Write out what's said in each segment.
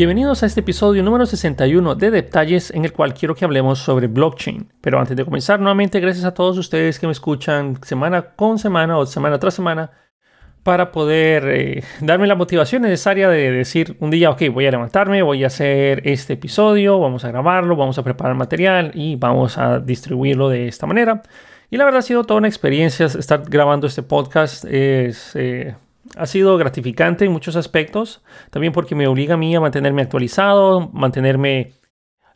Bienvenidos a este episodio número 61 de Detalles en el cual quiero que hablemos sobre blockchain. Pero antes de comenzar nuevamente, gracias a todos ustedes que me escuchan semana con semana o semana tras semana para poder eh, darme la motivación necesaria de decir un día, ok, voy a levantarme, voy a hacer este episodio, vamos a grabarlo, vamos a preparar material y vamos a distribuirlo de esta manera. Y la verdad ha sido toda una experiencia estar grabando este podcast. Es, eh, ha sido gratificante en muchos aspectos, también porque me obliga a mí a mantenerme actualizado, mantenerme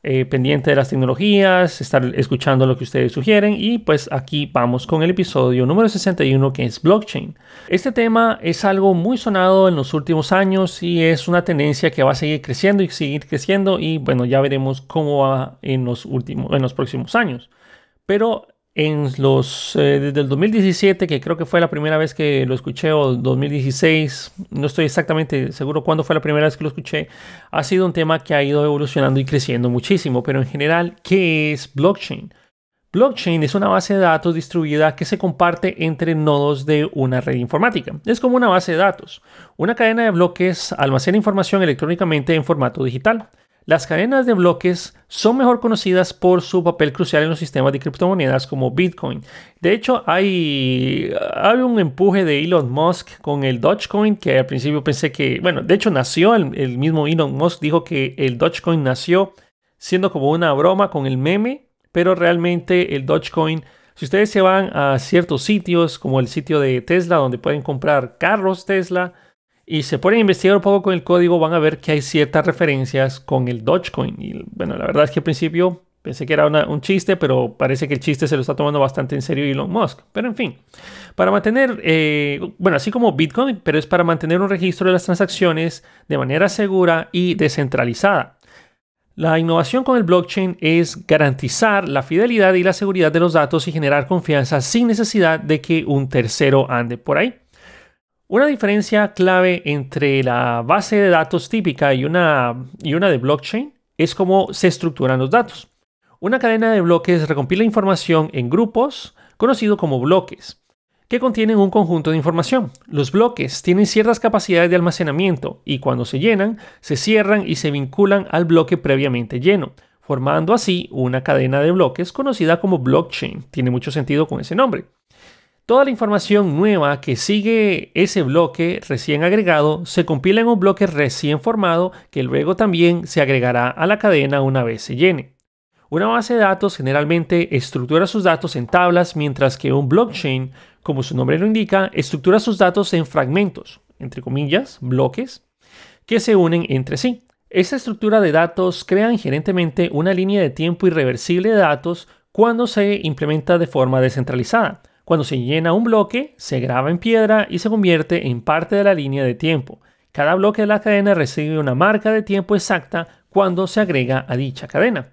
eh, pendiente de las tecnologías, estar escuchando lo que ustedes sugieren y pues aquí vamos con el episodio número 61 que es blockchain. Este tema es algo muy sonado en los últimos años y es una tendencia que va a seguir creciendo y seguir creciendo y bueno ya veremos cómo va en los últimos en los próximos años. Pero en los, eh, desde el 2017, que creo que fue la primera vez que lo escuché, o 2016, no estoy exactamente seguro cuándo fue la primera vez que lo escuché, ha sido un tema que ha ido evolucionando y creciendo muchísimo, pero en general, ¿qué es blockchain? Blockchain es una base de datos distribuida que se comparte entre nodos de una red informática. Es como una base de datos. Una cadena de bloques almacena información electrónicamente en formato digital. Las cadenas de bloques son mejor conocidas por su papel crucial en los sistemas de criptomonedas como Bitcoin. De hecho, hay, un empuje de Elon Musk con el Dogecoin que al principio pensé que, bueno, de hecho nació, el, el mismo Elon Musk dijo que el Dogecoin nació siendo como una broma con el meme, pero realmente el Dogecoin... Si ustedes se van a ciertos sitios, como el sitio de Tesla, donde pueden comprar carros Tesla, y se ponen a investigar un poco con el código, van a ver que hay ciertas referencias con el Dogecoin. Y bueno, la verdad es que al principio pensé que era un chiste, pero parece que el chiste se lo está tomando bastante en serio Elon Musk. Pero en fin, para mantener, eh, bueno, así como Bitcoin, pero es para mantener un registro de las transacciones de manera segura y descentralizada. La innovación con el blockchain es garantizar la fidelidad y la seguridad de los datos y generar confianza sin necesidad de que un tercero ande por ahí. Una diferencia clave entre la base de datos típica y una, de blockchain es cómo se estructuran los datos. Una cadena de bloques recompila información en grupos, conocido como bloques, que contienen un conjunto de información. Los bloques tienen ciertas capacidades de almacenamiento y cuando se llenan, se cierran y se vinculan al bloque previamente lleno, formando así una cadena de bloques conocida como blockchain. Tiene mucho sentido con ese nombre. Toda la información nueva que sigue ese bloque recién agregado se compila en un bloque recién formado que luego también se agregará a la cadena una vez se llene. Una base de datos generalmente estructura sus datos en tablas mientras que un blockchain, como su nombre lo indica, estructura sus datos en fragmentos, entre comillas, bloques, que se unen entre sí. Esta estructura de datos crea inherentemente una línea de tiempo irreversible de datos cuando se implementa de forma descentralizada cuando se llena un bloque, se graba en piedra y se convierte en parte de la línea de tiempo. Cada bloque de la cadena recibe una marca de tiempo exacta cuando se agrega a dicha cadena.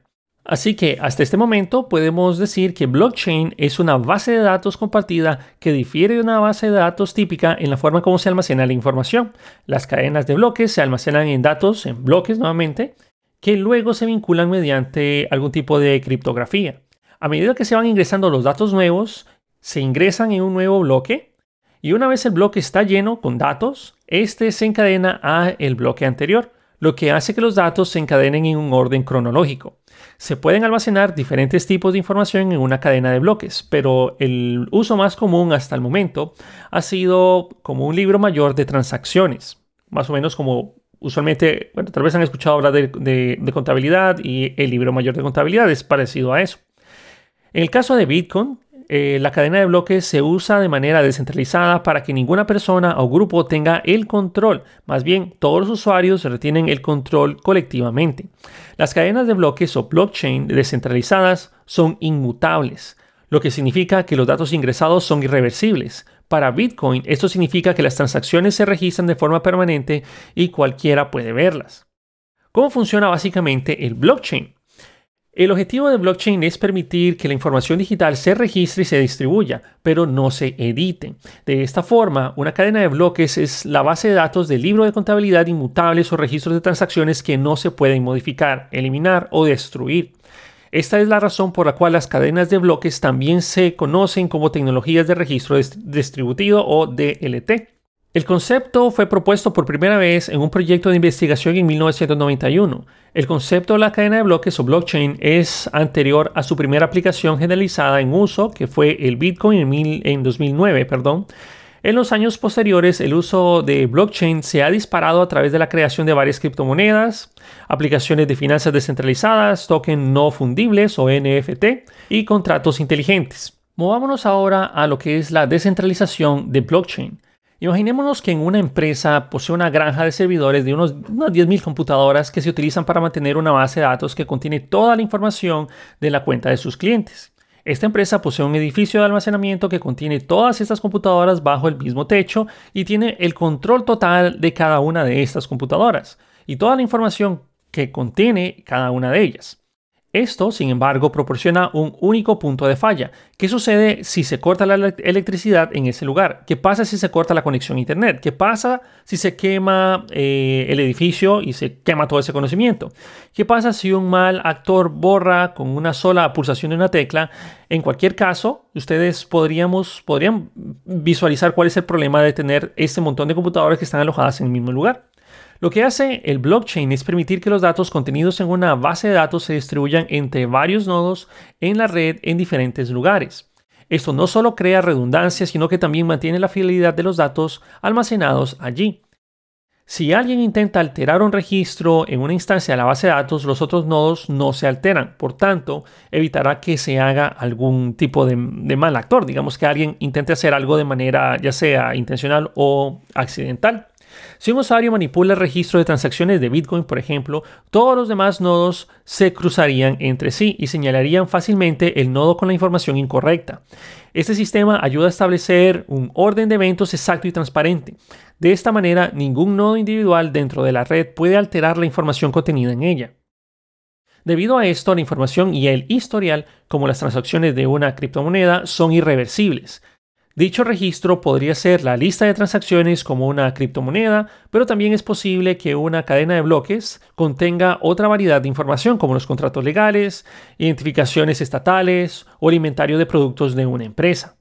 Así que hasta este momento podemos decir que blockchain es una base de datos compartida que difiere de una base de datos típica en la forma como se almacena la información. Las cadenas de bloques se almacenan en datos, en bloques nuevamente, que luego se vinculan mediante algún tipo de criptografía. A medida que se van ingresando los datos nuevos, se ingresan en un nuevo bloque y una vez el bloque está lleno con datos, este se encadena a el bloque anterior, lo que hace que los datos se encadenen en un orden cronológico. Se pueden almacenar diferentes tipos de información en una cadena de bloques, pero el uso más común hasta el momento ha sido como un libro mayor de transacciones, más o menos como usualmente, bueno, tal vez han escuchado hablar de, de contabilidad y el libro mayor de contabilidad es parecido a eso. En el caso de Bitcoin, eh, la cadena de bloques se usa de manera descentralizada para que ninguna persona o grupo tenga el control. Más bien, todos los usuarios retienen el control colectivamente. Las cadenas de bloques o blockchain descentralizadas son inmutables, lo que significa que los datos ingresados son irreversibles. Para Bitcoin, esto significa que las transacciones se registran de forma permanente y cualquiera puede verlas. ¿Cómo funciona básicamente el blockchain? El objetivo de blockchain es permitir que la información digital se registre y se distribuya, pero no se edite. De esta forma, una cadena de bloques es la base de datos del libro de contabilidad inmutables o registros de transacciones que no se pueden modificar, eliminar o destruir. Esta es la razón por la cual las cadenas de bloques también se conocen como tecnologías de registro distributivo o DLT. El concepto fue propuesto por primera vez en un proyecto de investigación en 1991. El concepto de la cadena de bloques o blockchain es anterior a su primera aplicación generalizada en uso, que fue el Bitcoin en, 2009. Perdón. En los años posteriores, el uso de blockchain se ha disparado a través de la creación de varias criptomonedas, aplicaciones de finanzas descentralizadas, tokens no fundibles o NFT y contratos inteligentes. Movámonos ahora a lo que es la descentralización de blockchain. Imaginémonos que en una empresa posee una granja de servidores de unos, unas 10.000 computadoras que se utilizan para mantener una base de datos que contiene toda la información de la cuenta de sus clientes. Esta empresa posee un edificio de almacenamiento que contiene todas estas computadoras bajo el mismo techo y tiene el control total de cada una de estas computadoras y toda la información que contiene cada una de ellas. Esto, sin embargo, proporciona un único punto de falla. ¿Qué sucede si se corta la electricidad en ese lugar? ¿Qué pasa si se corta la conexión a Internet? ¿Qué pasa si se quema eh, el edificio y se quema todo ese conocimiento? ¿Qué pasa si un mal actor borra con una sola pulsación de una tecla? En cualquier caso, ustedes podríamos, podrían visualizar cuál es el problema de tener este montón de computadoras que están alojadas en el mismo lugar. Lo que hace el blockchain es permitir que los datos contenidos en una base de datos se distribuyan entre varios nodos en la red en diferentes lugares. Esto no solo crea redundancia, sino que también mantiene la fidelidad de los datos almacenados allí. Si alguien intenta alterar un registro en una instancia de la base de datos, los otros nodos no se alteran. Por tanto, evitará que se haga algún tipo de, de, mal actor. Digamos que alguien intente hacer algo de manera ya sea intencional o accidental. Si un usuario manipula el registro de transacciones de Bitcoin, por ejemplo, todos los demás nodos se cruzarían entre sí y señalarían fácilmente el nodo con la información incorrecta. Este sistema ayuda a establecer un orden de eventos exacto y transparente. De esta manera, ningún nodo individual dentro de la red puede alterar la información contenida en ella. Debido a esto, la información y el historial, como las transacciones de una criptomoneda, son irreversibles. Dicho registro podría ser la lista de transacciones como una criptomoneda, pero también es posible que una cadena de bloques contenga otra variedad de información como los contratos legales, identificaciones estatales o el inventario de productos de una empresa.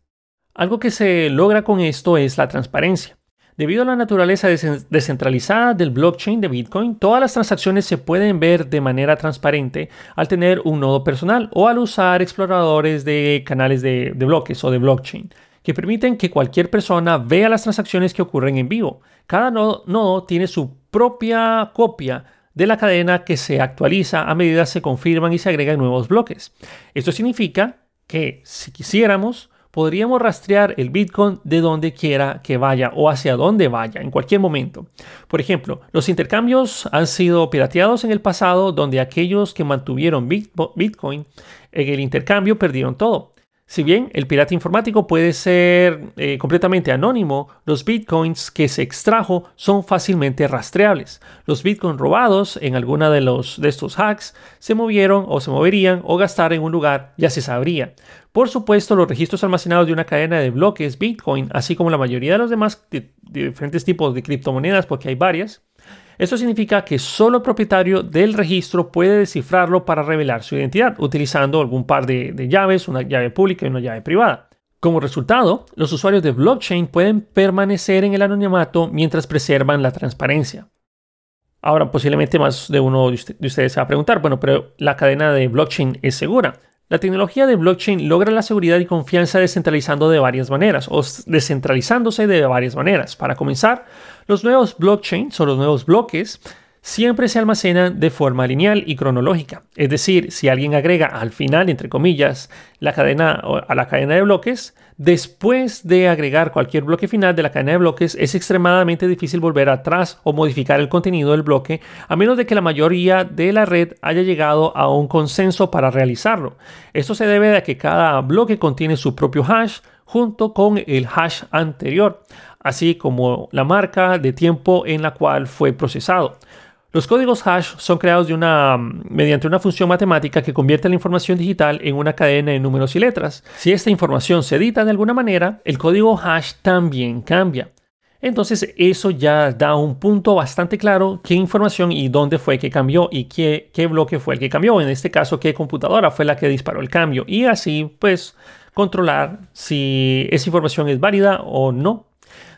Algo que se logra con esto es la transparencia. Debido a la naturaleza descentralizada del blockchain de Bitcoin, todas las transacciones se pueden ver de manera transparente al tener un nodo personal o al usar exploradores de canales de, de bloques o de blockchain que permiten que cualquier persona vea las transacciones que ocurren en vivo. Cada nodo, tiene su propia copia de la cadena que se actualiza a medida que se confirman y se agregan nuevos bloques. Esto significa que si quisiéramos, podríamos rastrear el Bitcoin de donde quiera que vaya o hacia dónde vaya en cualquier momento. Por ejemplo, los intercambios han sido pirateados en el pasado donde aquellos que mantuvieron Bitcoin en el intercambio perdieron todo. Si bien el pirata informático puede ser eh, completamente anónimo, los bitcoins que se extrajo son fácilmente rastreables. Los bitcoins robados en alguna de, los, de estos hacks se movieron o se moverían o gastar en un lugar ya se sabría. Por supuesto, los registros almacenados de una cadena de bloques bitcoin, así como la mayoría de los demás diferentes tipos de criptomonedas, porque hay varias, esto significa que solo el propietario del registro puede descifrarlo para revelar su identidad, utilizando algún par de, llaves, una llave pública y una llave privada. Como resultado, los usuarios de blockchain pueden permanecer en el anonimato mientras preservan la transparencia. Ahora, posiblemente más de uno de ustedes se va a preguntar, bueno, pero la cadena de blockchain es segura. La tecnología de blockchain logra la seguridad y confianza descentralizando de varias maneras o descentralizándose de varias maneras. Para comenzar, los nuevos blockchains o los nuevos bloques siempre se almacenan de forma lineal y cronológica. Es decir, si alguien agrega al final, entre comillas, la cadena, a la cadena de bloques, después de agregar cualquier bloque final de la cadena de bloques, es extremadamente difícil volver atrás o modificar el contenido del bloque, a menos de que la mayoría de la red haya llegado a un consenso para realizarlo. Esto se debe a que cada bloque contiene su propio hash junto con el hash anterior, así como la marca de tiempo en la cual fue procesado. Los códigos hash son creados mm, mediante una función matemática que convierte la información digital en una cadena de números y letras. Si esta información se edita de alguna manera, el código hash también cambia. Entonces eso ya da un punto bastante claro qué información y dónde fue que cambió y qué, qué bloque fue el que cambió. En este caso, qué computadora fue la que disparó el cambio. Y así, pues, controlar si esa información es válida o no.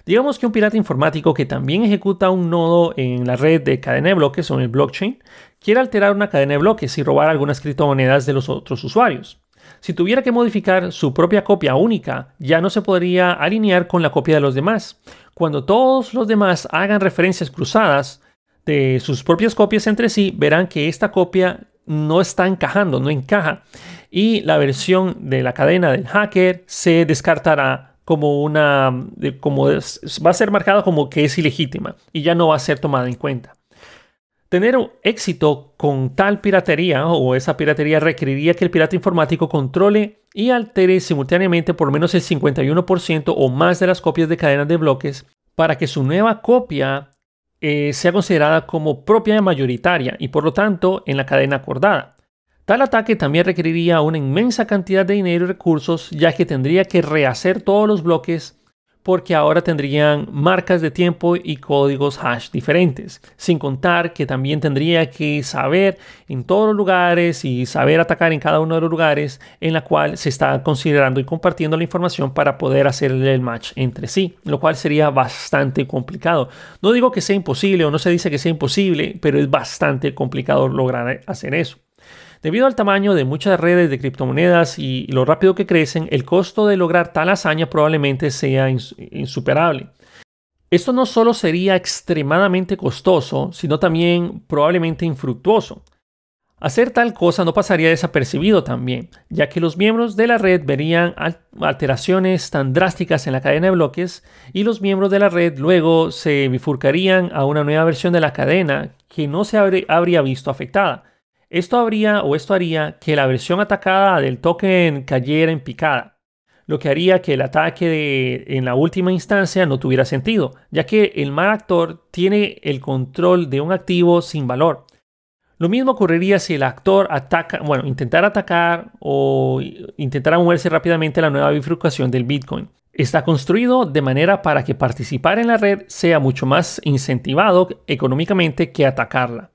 Digamos que un pirata informático que también ejecuta un nodo en la red de cadena de bloques o en el blockchain quiere alterar una cadena de bloques y robar algunas criptomonedas de los otros usuarios. Si tuviera que modificar su propia copia única, ya no se podría alinear con la copia de los demás. Cuando todos los demás hagan referencias cruzadas de sus propias copias entre sí, verán que esta copia no está encajando, no encaja. Y la versión de la cadena del hacker se descartará como una, como va a ser marcada como que es ilegítima y ya no va a ser tomada en cuenta. Tener un éxito con tal piratería o esa piratería requeriría que el pirata informático controle y altere simultáneamente por menos el 51% o más de las copias de cadenas de bloques para que su nueva copia eh, sea considerada como propia mayoritaria y por lo tanto en la cadena acordada. Tal ataque también requeriría una inmensa cantidad de dinero y recursos, ya que tendría que rehacer todos los bloques porque ahora tendrían marcas de tiempo y códigos hash diferentes, sin contar que también tendría que saber en todos los lugares y saber atacar en cada uno de los lugares en la cual se está considerando y compartiendo la información para poder hacer el match entre sí, lo cual sería bastante complicado. No digo que sea imposible o no se dice que sea imposible, pero es bastante complicado lograr hacer eso. Debido al tamaño de muchas redes de criptomonedas y lo rápido que crecen, el costo de lograr tal hazaña probablemente sea insuperable. Esto no solo sería extremadamente costoso, sino también probablemente infructuoso. Hacer tal cosa no pasaría desapercibido también, ya que los miembros de la red verían alteraciones tan drásticas en la cadena de bloques y los miembros de la red luego se bifurcarían a una nueva versión de la cadena que no se habría visto afectada. Esto habría o esto haría que la versión atacada del token cayera en picada, lo que haría que el ataque en la última instancia no tuviera sentido, ya que el mal actor tiene el control de un activo sin valor. Lo mismo ocurriría si el actor ataca, intentara atacar o intentara moverse rápidamente la nueva bifurcación del Bitcoin. Está construido de manera para que participar en la red sea mucho más incentivado económicamente que atacarla.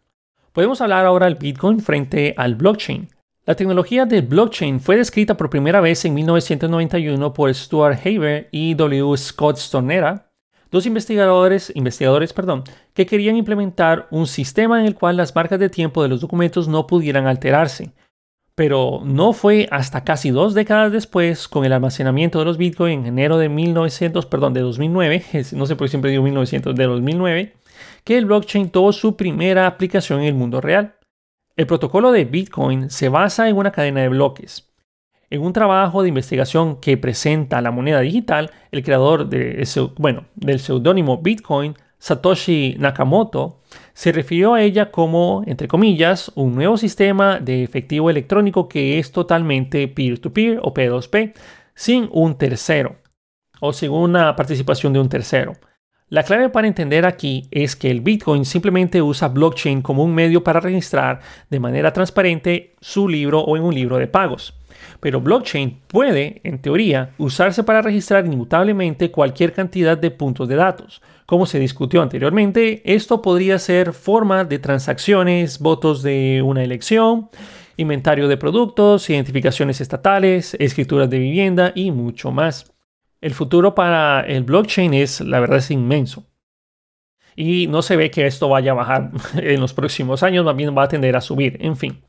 Podemos hablar ahora del Bitcoin frente al blockchain. La tecnología del blockchain fue descrita por primera vez en 1991 por Stuart Haber y W. Scott Stonera, dos investigadores, investigadores perdón, que querían implementar un sistema en el cual las marcas de tiempo de los documentos no pudieran alterarse. Pero no fue hasta casi dos décadas después, con el almacenamiento de los Bitcoin en enero de 1900, perdón, de 2009, no sé por qué siempre digo 1900, de 2009, que el blockchain tuvo su primera aplicación en el mundo real. El protocolo de Bitcoin se basa en una cadena de bloques. En un trabajo de investigación que presenta la moneda digital, el creador del seudónimo Bitcoin, Satoshi Nakamoto, se refirió a ella como, entre comillas, un nuevo sistema de efectivo electrónico que es totalmente peer-to-peer -peer o P2P, sin un tercero, o sin una participación de un tercero. La clave para entender aquí es que el Bitcoin simplemente usa blockchain como un medio para registrar de manera transparente su libro o en un libro de pagos. Pero blockchain puede, en teoría, usarse para registrar inmutablemente cualquier cantidad de puntos de datos. Como se discutió anteriormente, esto podría ser forma de transacciones, votos de una elección, inventario de productos, identificaciones estatales, escrituras de vivienda y mucho más. El futuro para el blockchain es, la verdad, es inmenso. Y no se ve que esto vaya a bajar en los próximos años, más bien va a tender a subir. En fin,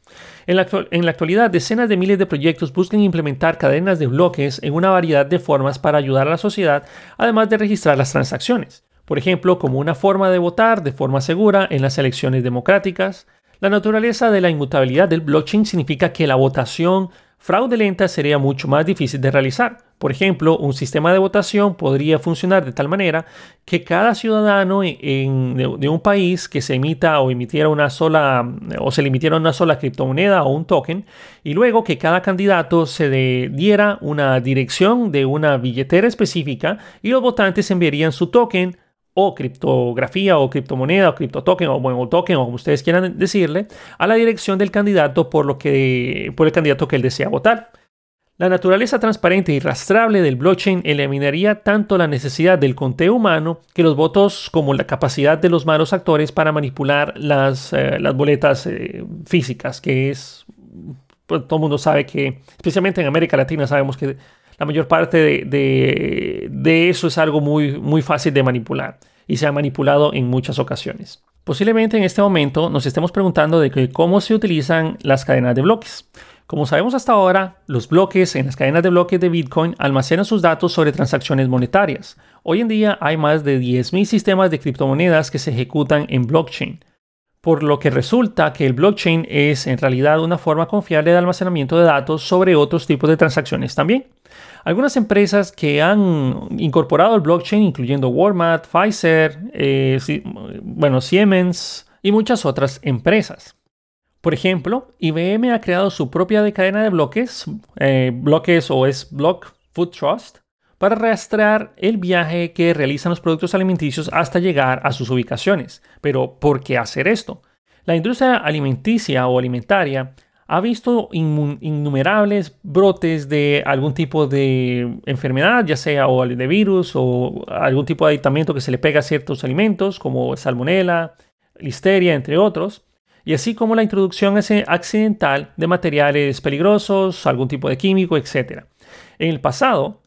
en la, en la actualidad decenas de miles de proyectos buscan implementar cadenas de bloques en una variedad de formas para ayudar a la sociedad, además de registrar las transacciones. Por ejemplo, como una forma de votar de forma segura en las elecciones democráticas, la naturaleza de la inmutabilidad del blockchain significa que la votación fraude lenta sería mucho más difícil de realizar. Por ejemplo, un sistema de votación podría funcionar de tal manera que cada ciudadano e-, de, un país que se emita o emitiera una sola mm, o se le emitiera una sola criptomoneda o un token y luego que cada candidato se diera una dirección de una billetera específica y los votantes enviarían su token o criptografía o criptomoneda o criptotoken o buen token o como ustedes quieran decirle a la dirección del candidato por, lo que, por el candidato que él desea votar. La naturaleza transparente y rastrable del blockchain eliminaría tanto la necesidad del conteo humano que los votos como la capacidad de los malos actores para manipular las, eh, las boletas eh, físicas, que es, pues, todo el mundo sabe que, especialmente en América Latina, sabemos que la mayor parte de, eso es algo muy, muy fácil de manipular y se ha manipulado en muchas ocasiones. Posiblemente en este momento nos estemos preguntando de cómo se utilizan las cadenas de bloques. Como sabemos hasta ahora, los bloques en las cadenas de bloques de Bitcoin almacenan sus datos sobre transacciones monetarias. Hoy en día hay más de 10.000 sistemas de criptomonedas que se ejecutan en blockchain, por lo que resulta que el blockchain es en realidad una forma confiable de almacenamiento de datos sobre otros tipos de transacciones también. Algunas empresas que han incorporado el blockchain, incluyendo Walmart, Pfizer, eh, bueno, Siemens y muchas otras empresas. Por ejemplo, IBM ha creado su propia cadena de bloques, eh, bloques o es Block Food Trust, para rastrear el viaje que realizan los productos alimenticios hasta llegar a sus ubicaciones. Pero, ¿por qué hacer esto? La industria alimenticia o alimentaria ha visto innumerables brotes de algún tipo de enfermedad, ya sea o de virus o algún tipo de aditamento que se le pega a ciertos alimentos como salmonela, listeria, entre otros, y así como la introducción accidental de materiales peligrosos, algún tipo de químico, etc. En el pasado,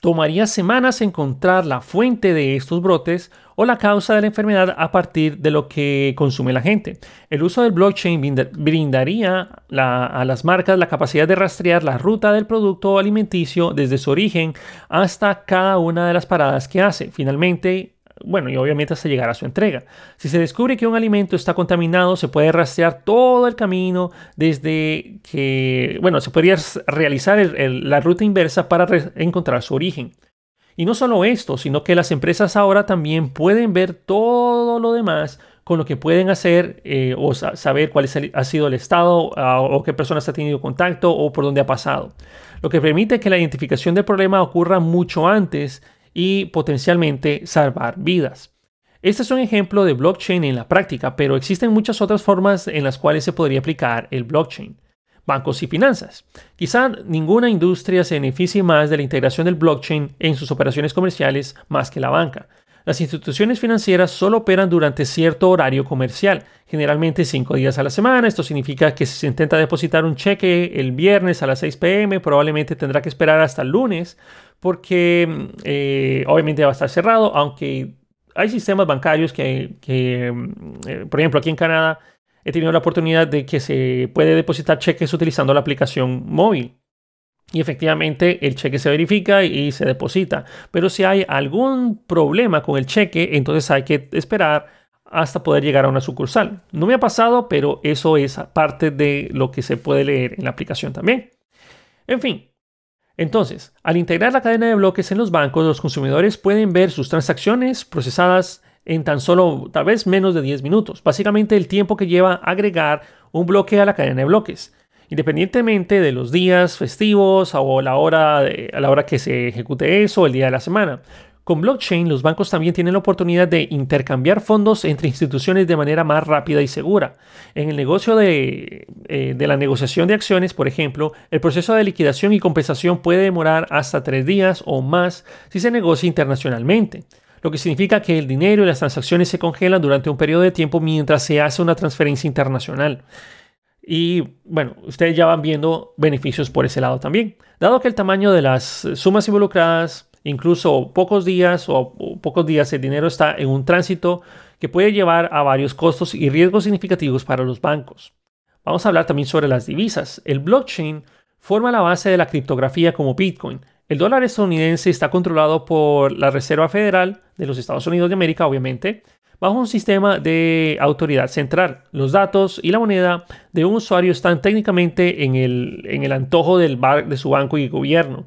tomaría semanas encontrar la fuente de estos brotes o la causa de la enfermedad a partir de lo que consume la gente. El uso del blockchain brindaría a las marcas la capacidad de rastrear la ruta del producto alimenticio desde su origen hasta cada una de las paradas que hace. Finalmente, bueno, y obviamente hasta llegar a su entrega. Si se descubre que un alimento está contaminado, se puede rastrear todo el camino desde que, bueno, se podría realizar la ruta inversa para encontrar su origen. Y no solo esto, sino que las empresas ahora también pueden ver todo lo demás con lo que pueden hacer eh, o saber cuál ha sido el estado o qué personas ha tenido contacto o por dónde ha pasado. Lo que permite que la identificación del problema ocurra mucho antes y potencialmente salvar vidas. Este es un ejemplo de blockchain en la práctica, pero existen muchas otras formas en las cuales se podría aplicar el blockchain. Bancos y finanzas. Quizá ninguna industria se beneficie más de la integración del blockchain en sus operaciones comerciales más que la banca. Las instituciones financieras solo operan durante cierto horario comercial, generalmente cinco días a la semana. Esto significa que si se intenta depositar un cheque el viernes a las 6 pm, probablemente tendrá que esperar hasta el lunes porque mm, eh, obviamente va a estar cerrado, aunque hay sistemas bancarios que, mm, eh, por ejemplo, aquí en Canadá he tenido la oportunidad de que se puede depositar cheques utilizando la aplicación móvil. Y efectivamente el cheque se verifica y se deposita. Pero si hay algún problema con el cheque, entonces hay que esperar hasta poder llegar a una sucursal. No me ha pasado, pero eso es parte de lo que se puede leer en la aplicación también. En fin, entonces, al integrar la cadena de bloques en los bancos, los consumidores pueden ver sus transacciones procesadas en tan solo tal vez menos de 10 minutos, básicamente el tiempo que lleva agregar un bloque a la cadena de bloques. Independientemente de los días festivos o la hora a la hora que se ejecute eso, el día de la semana. Con blockchain, los bancos también tienen la oportunidad de intercambiar fondos entre instituciones de manera más rápida y segura. En el negocio eh, de, la negociación de acciones, por ejemplo, el proceso de liquidación y compensación puede demorar hasta tres días o más si se negocia internacionalmente, lo que significa que el dinero y las transacciones se congelan durante un periodo de tiempo mientras se hace una transferencia internacional. Y bueno, ustedes ya van viendo beneficios por ese lado también. Dado que el tamaño de las sumas involucradas incluso pocos días o, pocos días el dinero está en un tránsito que puede llevar a varios costos y riesgos significativos para los bancos. Vamos a hablar también sobre las divisas. El blockchain forma la base de la criptografía como Bitcoin. El dólar estadounidense está controlado por la Reserva Federal de los Estados Unidos de América, obviamente, bajo un sistema de autoridad central. Los datos y la moneda de un usuario están técnicamente en el, en el antojo del bar, de su banco y gobierno.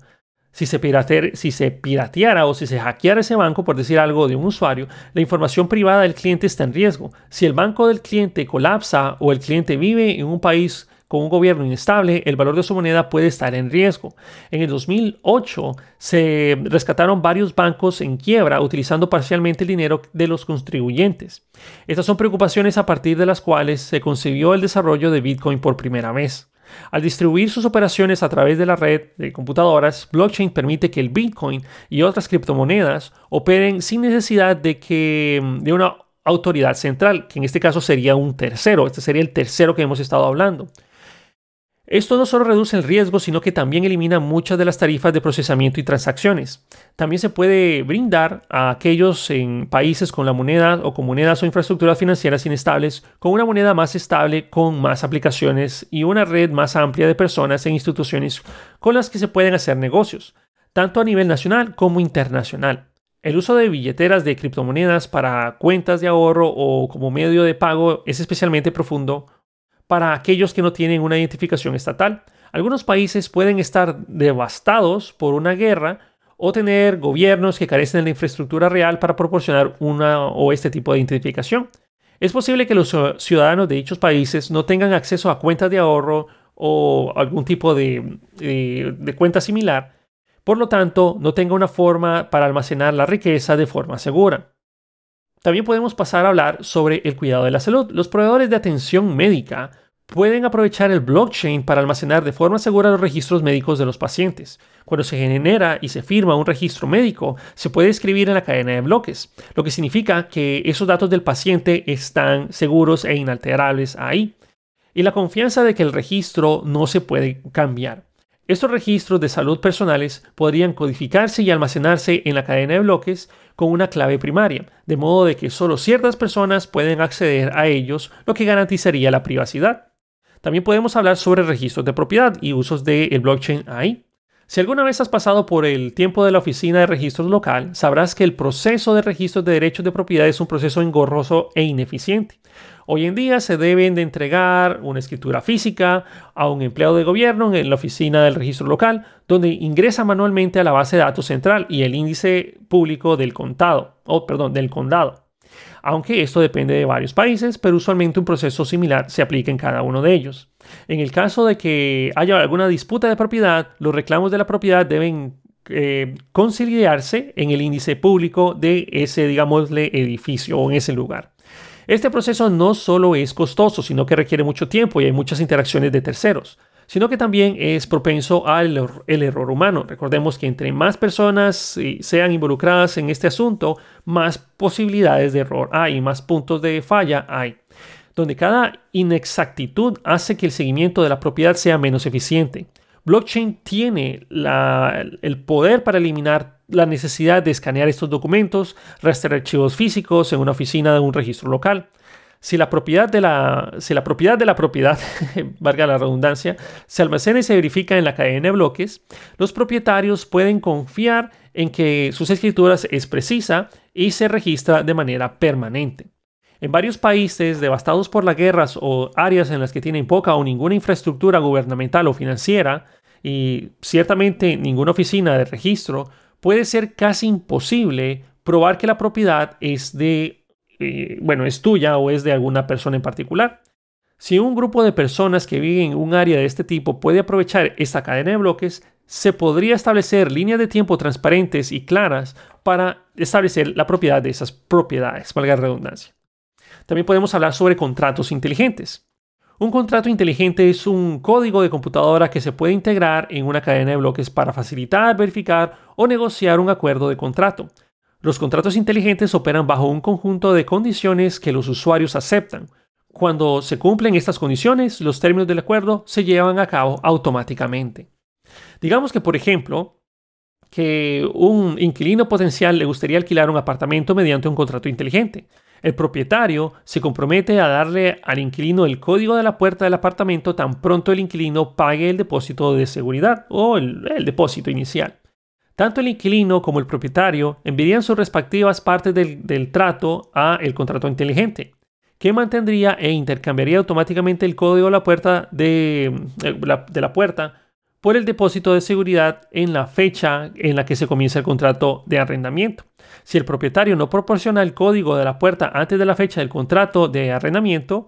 Si se, pirateara, si se pirateara o si se hackeara ese banco, por decir algo, de un usuario, la información privada del cliente está en riesgo. Si el banco del cliente colapsa o el cliente vive en un país con un gobierno inestable, el valor de su moneda puede estar en riesgo. En el 2008 se rescataron varios bancos en quiebra utilizando parcialmente el dinero de los contribuyentes. Estas son preocupaciones a partir de las cuales se concibió el desarrollo de Bitcoin por primera vez. Al distribuir sus operaciones a través de la red de computadoras, blockchain permite que el Bitcoin y otras criptomonedas operen sin necesidad de mm, de una autoridad central, que en este caso sería un tercero. Este sería el tercero que hemos estado hablando. Esto no solo reduce el riesgo, sino que también elimina muchas de las tarifas de procesamiento y transacciones. También se puede brindar a aquellos en países con la moneda o con monedas o infraestructuras financieras inestables con una moneda más estable, con más aplicaciones y una red más amplia de personas e instituciones con las que se pueden hacer negocios, tanto a nivel nacional como internacional. El uso de billeteras de criptomonedas para cuentas de ahorro o como medio de pago es especialmente profundo para aquellos que no tienen una identificación estatal. Algunos países pueden estar devastados por una guerra o tener gobiernos que carecen de la infraestructura real para proporcionar una o este tipo de identificación. Es posible que los eh, ciudadanos de dichos países no tengan acceso a cuentas de ahorro o algún tipo eh, de, cuenta similar, por lo tanto, no tenga una forma para almacenar la riqueza de forma segura. También podemos pasar a hablar sobre el cuidado de la salud. Los proveedores de atención médica pueden aprovechar el blockchain para almacenar de forma segura los registros médicos de los pacientes. Cuando se genera y se firma un registro médico, se puede escribir en la cadena de bloques, lo que significa que esos datos del paciente están seguros e inalterables ahí. Y la confianza de que el registro no se puede cambiar. Estos registros de salud personales podrían codificarse y almacenarse en la cadena de bloques con una clave primaria, de modo de que solo ciertas personas pueden acceder a ellos, lo que garantizaría la privacidad. También podemos hablar sobre registros de propiedad y usos del blockchain ahí. Si alguna vez has pasado por el tiempo de la oficina de registros local, sabrás que el proceso de registros de derechos de propiedad es un proceso engorroso e ineficiente. Hoy en día se deben de entregar una escritura física a un empleado de gobierno en la oficina del registro local, donde ingresa manualmente a la base de datos central y el índice público del perdón, del condado. Aunque esto depende de varios países, pero usualmente un proceso similar se aplica en cada uno de ellos. En el caso de que haya alguna disputa de propiedad, los reclamos de la propiedad deben eh, conciliarse en el índice público de ese, digámosle, edificio o en ese lugar. Este proceso no solo es costoso, sino que requiere mucho tiempo y hay muchas interacciones de terceros, sino que también es propenso al error humano. Recordemos que entre más personas eh, sean involucradas en este asunto, más posibilidades de error hay, más puntos de falla hay donde cada inexactitud hace que el seguimiento de la propiedad sea menos eficiente blockchain tiene el poder para eliminar la necesidad de escanear estos documentos, rastrear archivos físicos en una oficina de un registro local. Si la propiedad de la, si la propiedad, de la propiedad valga la redundancia, se almacena y se verifica en la cadena de bloques, los propietarios pueden confiar en que sus escrituras es precisa y se registra de manera permanente. En varios países devastados por las guerras o áreas en las que tienen poca o ninguna infraestructura gubernamental o financiera, y ciertamente ninguna oficina de registro, puede ser casi imposible probar que la propiedad es de, eh, bueno, es tuya o es de alguna persona en particular. Si un grupo de personas que viven en un área de este tipo puede aprovechar esta cadena de bloques, se podría establecer líneas de tiempo transparentes y claras para establecer la propiedad de esas propiedades, valga la redundancia. También podemos hablar sobre contratos inteligentes. Un contrato inteligente es un código de computadora que se puede integrar en una cadena de bloques para facilitar, verificar o negociar un acuerdo de contrato. Los contratos inteligentes operan bajo un conjunto de condiciones que los usuarios aceptan. Cuando se cumplen estas condiciones, los términos del acuerdo se llevan a cabo automáticamente. Digamos que, por ejemplo, que un inquilino potencial le gustaría alquilar un apartamento mediante un contrato inteligente. El propietario se compromete a darle al inquilino el código de la puerta del apartamento tan pronto el inquilino pague el depósito de seguridad o el, depósito inicial. Tanto el inquilino como el propietario enviarían sus respectivas partes del, trato a el contrato inteligente, que mantendría e intercambiaría automáticamente el código de la puerta, de la puerta por el depósito de seguridad en la fecha en la que se comienza el contrato de arrendamiento. Si el propietario no proporciona el código de la puerta antes de la fecha del contrato de arrendamiento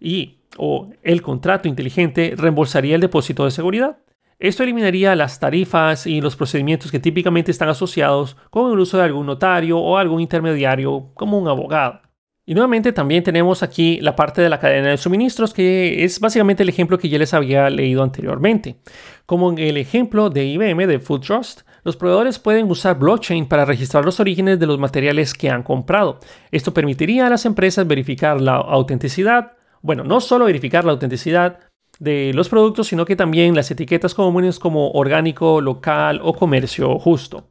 y o el contrato inteligente reembolsaría el depósito de seguridad. Esto eliminaría las tarifas y los procedimientos que típicamente están asociados con el uso de algún notario o algún intermediario como un abogado. Y nuevamente también tenemos aquí la parte de la cadena de suministros, que es básicamente el ejemplo que ya les había leído anteriormente. Como en el ejemplo de IBM de Food Trust, los proveedores pueden usar blockchain para registrar los orígenes de los materiales que han comprado. Esto permitiría a las empresas verificar la autenticidad, bueno, no solo verificar la autenticidad de los productos, sino que también las etiquetas comunes como orgánico, local o comercio justo.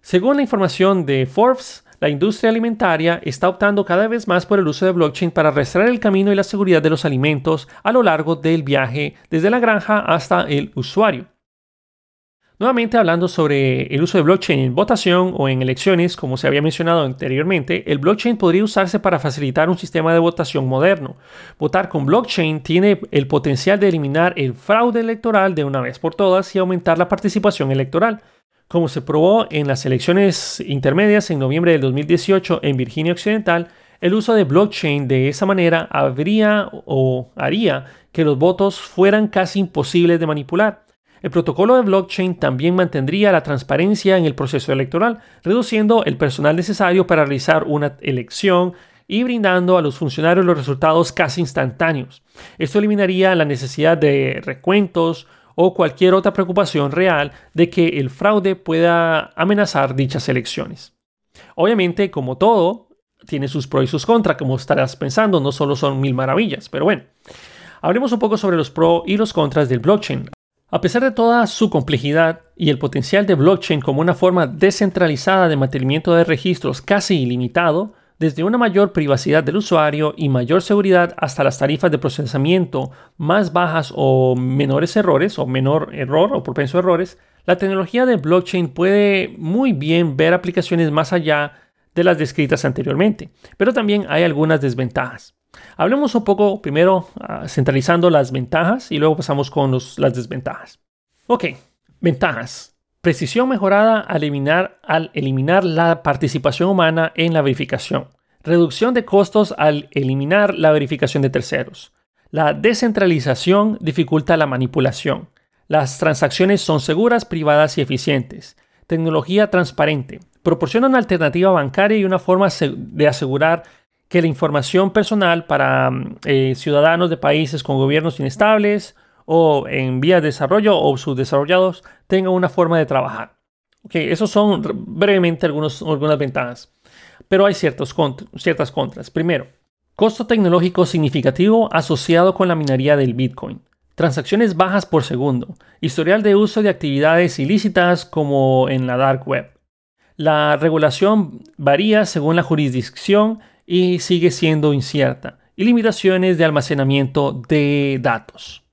Según la información de Forbes, la industria alimentaria está optando cada vez más por el uso de blockchain para rastrear el camino y la seguridad de los alimentos a lo largo del viaje desde la granja hasta el usuario. Nuevamente hablando sobre el uso de blockchain en votación o en elecciones, como se había mencionado anteriormente, el blockchain podría usarse para facilitar un sistema de votación moderno. Votar con blockchain tiene el potencial de eliminar el fraude electoral de una vez por todas y aumentar la participación electoral como se probó en las elecciones intermedias en noviembre del 2018 en Virginia Occidental, el uso de blockchain de esa manera habría o haría que los votos fueran casi imposibles de manipular. El protocolo de blockchain también mantendría la transparencia en el proceso electoral, reduciendo el personal necesario para realizar una elección y brindando a los funcionarios los resultados casi instantáneos. Esto eliminaría la necesidad de recuentos, o cualquier otra preocupación real de que el fraude pueda amenazar dichas elecciones. Obviamente, como todo, tiene sus pros y sus contras, como estarás pensando, no solo son mil maravillas, pero bueno. Hablemos un poco sobre los pros y los contras del blockchain. A pesar de toda su complejidad y el potencial de blockchain como una forma descentralizada de mantenimiento de registros casi ilimitado, desde una mayor privacidad del usuario y mayor seguridad hasta las tarifas de procesamiento más bajas o menores errores o menor error o propenso errores, la tecnología de blockchain puede muy bien ver aplicaciones más allá de las descritas anteriormente, pero también hay algunas desventajas. Hablemos un poco primero ah, centralizando las ventajas y luego pasamos con las desventajas. Ok, ventajas. Precisión mejorada al eliminar, la participación humana en la verificación. Reducción de costos al eliminar la verificación de terceros. La descentralización dificulta la manipulación. Las transacciones son seguras, privadas y eficientes. Tecnología transparente. Proporciona una alternativa bancaria y una forma de asegurar que la información personal para eh, ciudadanos de países con gobiernos inestables o en vías de desarrollo o subdesarrollados tengan una forma de trabajar. Okay, esos son brevemente algunas ventajas, pero hay ciertas contras. Primero, costo tecnológico significativo asociado con la minería del Bitcoin transacciones bajas por segundo, historial de uso de actividades ilícitas como en la dark web. La regulación varía según la jurisdicción y sigue siendo incierta, y limitaciones de almacenamiento de datos.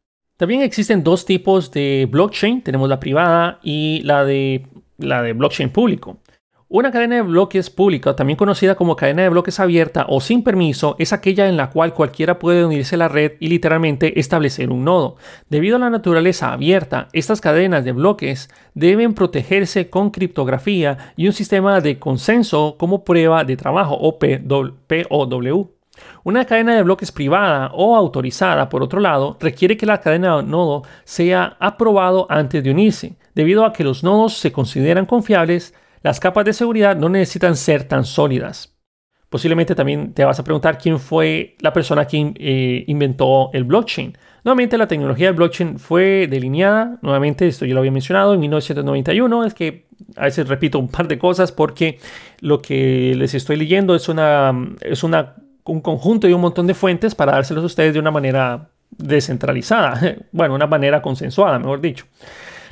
También existen dos tipos de blockchain. Tenemos la privada y la de, la de blockchain público. Una cadena de bloques pública, también conocida como cadena de bloques abierta o sin permiso, es aquella en la cual cualquiera puede unirse a la red y literalmente establecer un nodo. Debido a la naturaleza abierta, estas cadenas de bloques deben protegerse con criptografía y un sistema de consenso como prueba de trabajo o POW. Una cadena de bloques privada o autorizada, por otro lado, requiere que la cadena de nodo sea aprobado antes de unirse. Debido a que los nodos se consideran confiables, las capas de seguridad no necesitan ser tan sólidas. Posiblemente también te vas a preguntar quién fue la persona que eh, inventó el blockchain. Nuevamente la tecnología del blockchain fue delineada, nuevamente esto yo lo había mencionado, en 1991, es que a veces repito un par de cosas porque lo que les estoy leyendo es una, es una un conjunto y un montón de fuentes para dárselos a ustedes de una manera descentralizada, bueno, una manera consensuada, mejor dicho.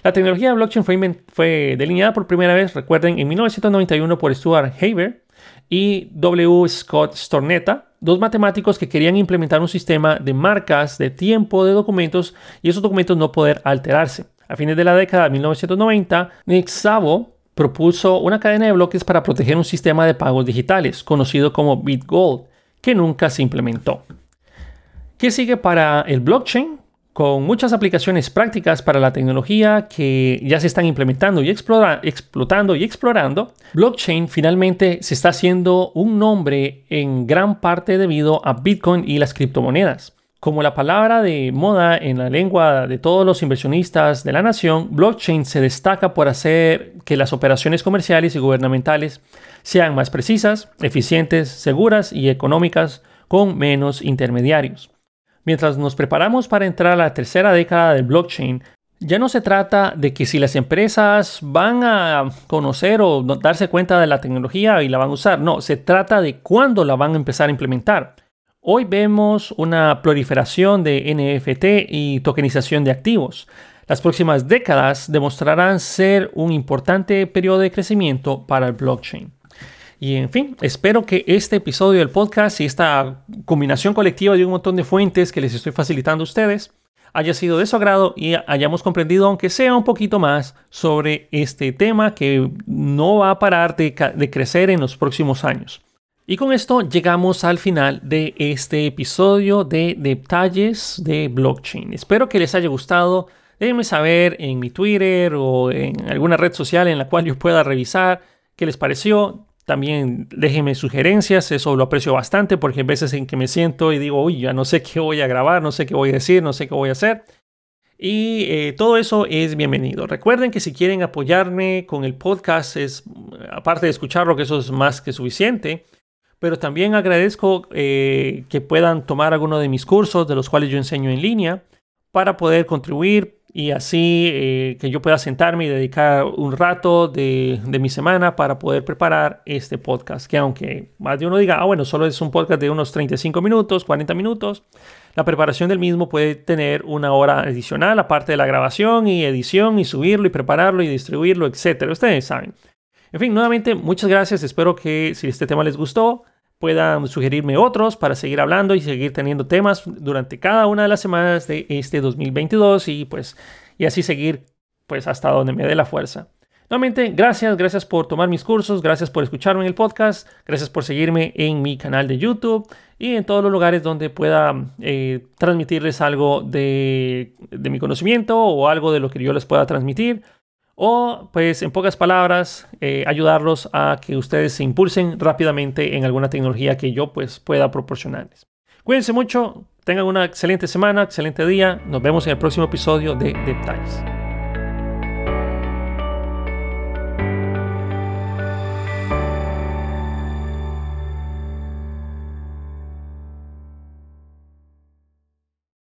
La tecnología de blockchain fue, fue delineada por primera vez, recuerden, en 1991 por Stuart Haber y W. Scott Stornetta, dos matemáticos que querían implementar un sistema de marcas de tiempo de documentos y esos documentos no poder alterarse. A fines de la década de 1990, Nick Szabo propuso una cadena de bloques para proteger un sistema de pagos digitales, conocido como BitGold, que nunca se implementó. ¿Qué sigue para el blockchain? Con muchas aplicaciones prácticas para la tecnología que ya se están implementando y explotando y explorando, blockchain finalmente se está haciendo un nombre en gran parte debido a Bitcoin y las criptomonedas. Como la palabra de moda en la lengua de todos los inversionistas de la nación, blockchain se destaca por hacer que las operaciones comerciales y gubernamentales sean más precisas, eficientes, seguras y económicas con menos intermediarios. Mientras nos preparamos para entrar a la tercera década del blockchain, ya no se trata de que si las empresas van a conocer o darse cuenta de la tecnología y la van a usar, no, se trata de cuándo la van a empezar a implementar. Hoy vemos una proliferación de NFT y tokenización de activos. Las próximas décadas demostrarán ser un importante periodo de crecimiento para el blockchain. Y en fin, espero que este episodio del podcast y esta combinación colectiva de un montón de fuentes que les estoy facilitando a ustedes haya sido de su agrado y hayamos comprendido, aunque sea un poquito más, sobre este tema que no va a parar de, de crecer en los próximos años. Y con esto llegamos al final de este episodio de detalles de blockchain. Espero que les haya gustado. Déjenme saber en mi Twitter o en alguna red social en la cual yo pueda revisar qué les pareció. También déjenme sugerencias, eso lo aprecio bastante porque hay veces en que me siento y digo, uy, ya no sé qué voy a grabar, no sé qué voy a decir, no sé qué voy a hacer. Y eh, todo eso es bienvenido. Recuerden que si quieren apoyarme con el podcast, es aparte de escucharlo, que eso es más que suficiente, pero también agradezco eh, que puedan tomar alguno de mis cursos, de los cuales yo enseño en línea, para poder contribuir y así eh, que yo pueda sentarme y dedicar un rato de, mi semana para poder preparar este podcast, que aunque más de uno diga, ah, bueno, solo es un podcast de unos 35 minutos, 40 minutos, la preparación del mismo puede tener una hora adicional, aparte de la grabación y edición y subirlo y prepararlo y distribuirlo, etcétera. Ustedes saben. En fin, nuevamente, muchas gracias. Espero que si este tema les gustó, puedan sugerirme otros para seguir hablando y seguir teniendo temas durante cada una de las semanas de este 2022 y pues y así seguir pues hasta donde me dé la fuerza. Nuevamente, gracias, gracias por tomar mis cursos, gracias por escucharme en el podcast, gracias por seguirme en mi canal de YouTube y en todos los lugares donde pueda eh, transmitirles algo de, de mi conocimiento o algo de lo que yo les pueda transmitir o pues en pocas palabras eh, ayudarlos a que ustedes se impulsen rápidamente en alguna tecnología que yo pues pueda proporcionarles. Cuídense mucho, tengan una excelente semana, excelente día, nos vemos en el próximo episodio de Detalles.